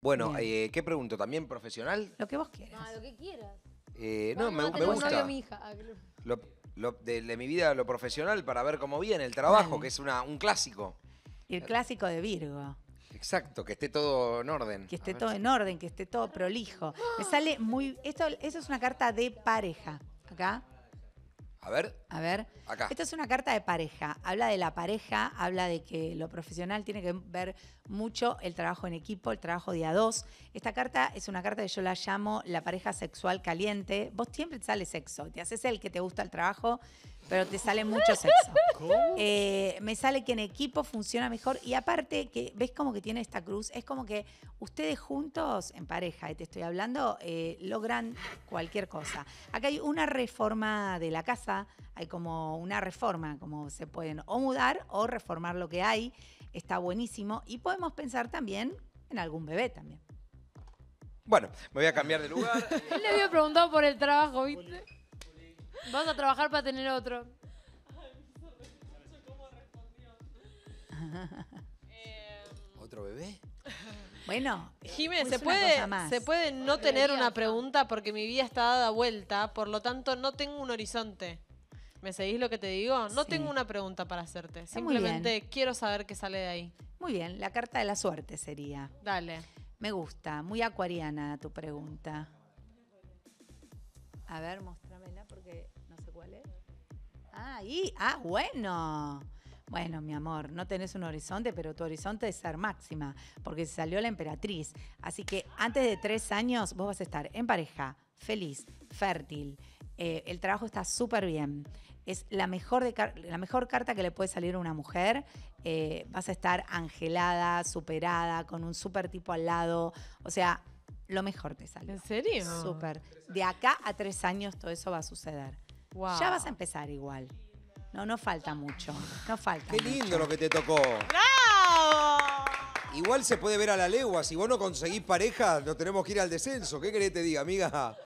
Bueno, eh, ¿qué pregunto? ¿También profesional? Lo que vos quieras. No, ah, lo que quieras. Eh, no, me, me gusta. mi hija. Ah, lo, de, mi vida, lo profesional, para ver cómo viene el trabajo, que es un clásico. Y el clásico de Virgo. Exacto, que esté todo en orden. Que esté ah, todo en orden, que esté todo prolijo. Me sale muy. Esto, eso es una carta de pareja. Acá. A ver, a ver. Esta es una carta de pareja. Habla de la pareja, habla de que lo profesional tiene que ver mucho el trabajo en equipo, el trabajo día dos. Esta carta es una carta que yo la llamo la pareja sexual caliente. Vos siempre te sale sexo. Te haces el que te gusta el trabajo, pero te sale mucho sexo. Eh, me sale que en equipo funciona mejor. Y aparte, que ves como que tiene esta cruz. Es como que ustedes juntos, en pareja, y eh, te estoy hablando, eh, logran cualquier cosa. Acá hay una reforma de la casa hay como una reforma, como se pueden o mudar o reformar lo que hay, está buenísimo y podemos pensar también en algún bebé también. Bueno, me voy a cambiar de lugar. Él le había preguntado por el trabajo, ¿viste? Vas a trabajar para tener otro. Eh, ¿Otro bebé? Bueno, eh, eh, Jiménez, pues ¿se puede, ¿se puede no tener una pregunta porque mi vida está dada vuelta, por lo tanto no tengo un horizonte? ¿Me seguís lo que te digo? No tengo una pregunta para hacerte. Simplemente quiero saber qué sale de ahí. Muy bien, la carta de la suerte sería. Dale. Me gusta, muy acuariana tu pregunta. A ver, muéstramela porque no sé cuál es. Ah, ah, bueno. Bueno, mi amor, no tenés un horizonte, pero tu horizonte es ser máxima, porque se salió la emperatriz. Así que antes de tres años vos vas a estar en pareja, feliz, fértil, eh, el trabajo está súper bien. Es la mejor, la mejor carta que le puede salir a una mujer. Eh, vas a estar angelada, superada, con un súper tipo al lado. O sea, lo mejor te sale. ¿En serio? Súper. De acá a tres años todo eso va a suceder. Ya vas a empezar igual. No, no falta mucho. No falta. Qué lindo lo que te tocó. ¡Bravo! Igual se puede ver a la legua. Si vos no conseguís pareja, no tenemos que ir al descenso. ¿Qué querés que te diga, amiga?